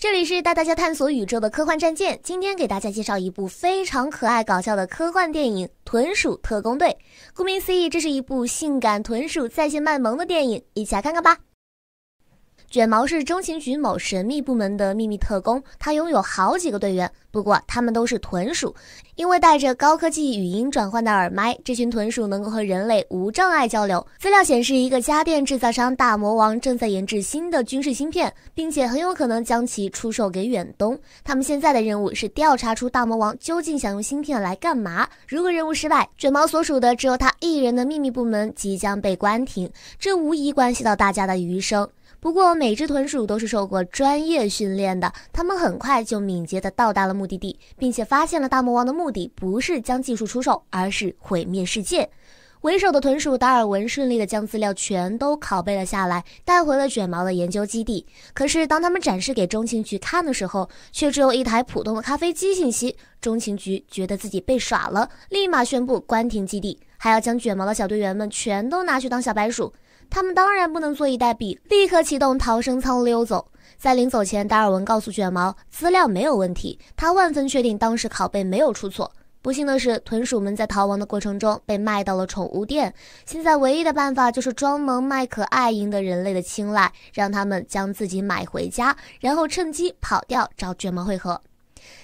这里是带大家探索宇宙的科幻战舰，今天给大家介绍一部非常可爱搞笑的科幻电影《豚鼠特工队》。顾名思义，这是一部性感豚鼠在线卖萌的电影，一起来看看吧。卷毛是中情局某神秘部门的秘密特工，他拥有好几个队员，不过他们都是豚鼠，因为带着高科技语音转换的耳麦，这群豚鼠能够和人类无障碍交流。资料显示，一个家电制造商大魔王正在研制新的军事芯片，并且很有可能将其出售给远东。他们现在的任务是调查出大魔王究竟想用芯片来干嘛。如果任务失败，卷毛所属的只有他一人的秘密部门即将被关停，这无疑关系到大家的余生。不过，每只豚鼠都是受过专业训练的，它们很快就敏捷地到达了目的地，并且发现了大魔王的目的不是将技术出售，而是毁灭世界。为首的豚鼠达尔文顺利地将资料全都拷贝了下来，带回了卷毛的研究基地。可是，当他们展示给中情局看的时候，却只有一台普通的咖啡机信息。中情局觉得自己被耍了，立马宣布关停基地，还要将卷毛的小队员们全都拿去当小白鼠。他们当然不能坐以待毙，立刻启动逃生舱溜走。在临走前，达尔文告诉卷毛，资料没有问题，他万分确定当时拷贝没有出错。不幸的是，豚鼠们在逃亡的过程中被卖到了宠物店。现在唯一的办法就是装萌卖可爱，赢得人类的青睐，让他们将自己买回家，然后趁机跑掉找卷毛汇合。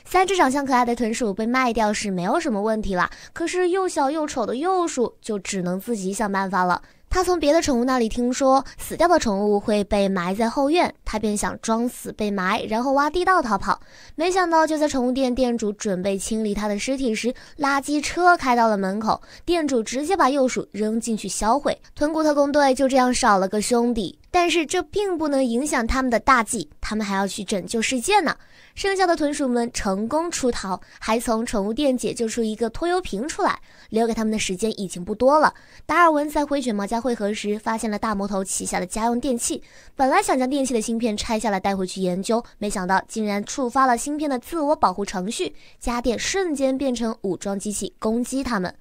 三只长相可爱的豚鼠被卖掉是没有什么问题了，可是又小又丑的幼鼠就只能自己想办法了。他从别的宠物那里听说，死掉的宠物会被埋在后院，他便想装死被埋，然后挖地道逃跑。没想到，就在宠物店店主准备清理他的尸体时，垃圾车开到了门口，店主直接把幼鼠扔进去销毁。豚骨特工队就这样少了个兄弟。但是这并不能影响他们的大计，他们还要去拯救世界呢。剩下的豚鼠们成功出逃，还从宠物店解救出一个拖油瓶出来。留给他们的时间已经不多了。达尔文在灰卷毛家汇合时，发现了大魔头旗下的家用电器，本来想将电器的芯片拆下来带回去研究，没想到竟然触发了芯片的自我保护程序，家电瞬间变成武装机器攻击他们。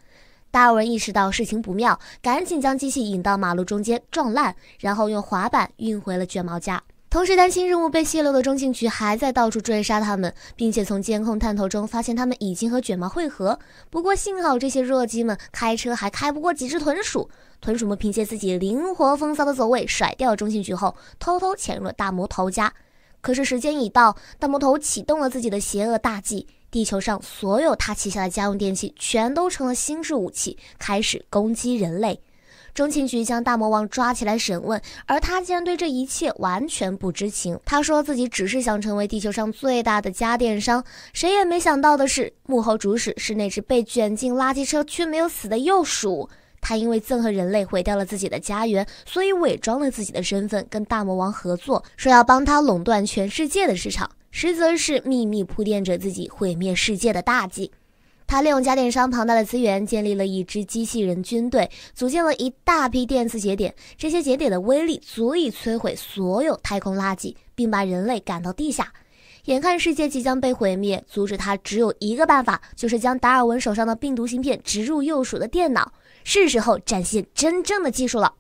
达尔文意识到事情不妙，赶紧将机器引到马路中间撞烂，然后用滑板运回了卷毛家。同时，担心任务被泄露的中情局还在到处追杀他们，并且从监控探头中发现他们已经和卷毛汇合。不过，幸好这些弱鸡们开车还开不过几只豚鼠，豚鼠们凭借自己灵活风骚的走位甩掉中情局后，偷偷潜入了大魔头家。可是时间已到，大魔头启动了自己的邪恶大计。地球上所有他旗下的家用电器全都成了新式武器，开始攻击人类。中情局将大魔王抓起来审问，而他竟然对这一切完全不知情。他说自己只是想成为地球上最大的家电商。谁也没想到的是，幕后主使是那只被卷进垃圾车却没有死的幼鼠。他因为憎恨人类毁掉了自己的家园，所以伪装了自己的身份，跟大魔王合作，说要帮他垄断全世界的市场。实则是秘密铺垫着自己毁灭世界的大计。他利用家电商庞大的资源，建立了一支机器人军队，组建了一大批电磁节点。这些节点的威力足以摧毁所有太空垃圾，并把人类赶到地下。眼看世界即将被毁灭，阻止他只有一个办法，就是将达尔文手上的病毒芯片植入幼鼠的电脑。是时候展现真正的技术了。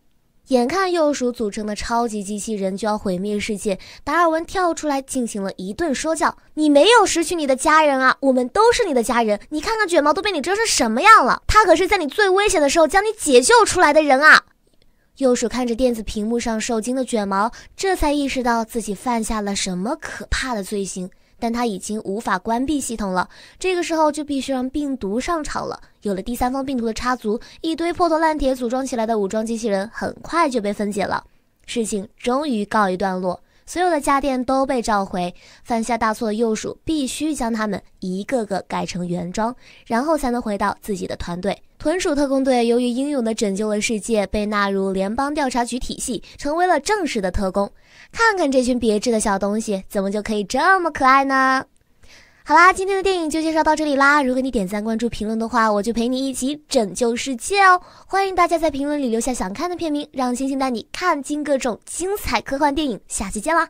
眼看幼鼠组成的超级机器人就要毁灭世界，达尔文跳出来进行了一顿说教：“你没有失去你的家人啊，我们都是你的家人。你看看卷毛都被你折成什么样了，他可是在你最危险的时候将你解救出来的人啊！”右手看着电子屏幕上受惊的卷毛，这才意识到自己犯下了什么可怕的罪行。但他已经无法关闭系统了。这个时候就必须让病毒上场了。有了第三方病毒的插足，一堆破铜烂铁组装起来的武装机器人很快就被分解了。事情终于告一段落，所有的家电都被召回。犯下大错的右手必须将它们一个个改成原装，然后才能回到自己的团队。豚鼠特工队由于英勇的拯救了世界，被纳入联邦调查局体系，成为了正式的特工。看看这群别致的小东西，怎么就可以这么可爱呢？好啦，今天的电影就介绍到这里啦！如果你点赞、关注、评论的话，我就陪你一起拯救世界哦！欢迎大家在评论里留下想看的片名，让星星带你看尽各种精彩科幻电影。下期见啦！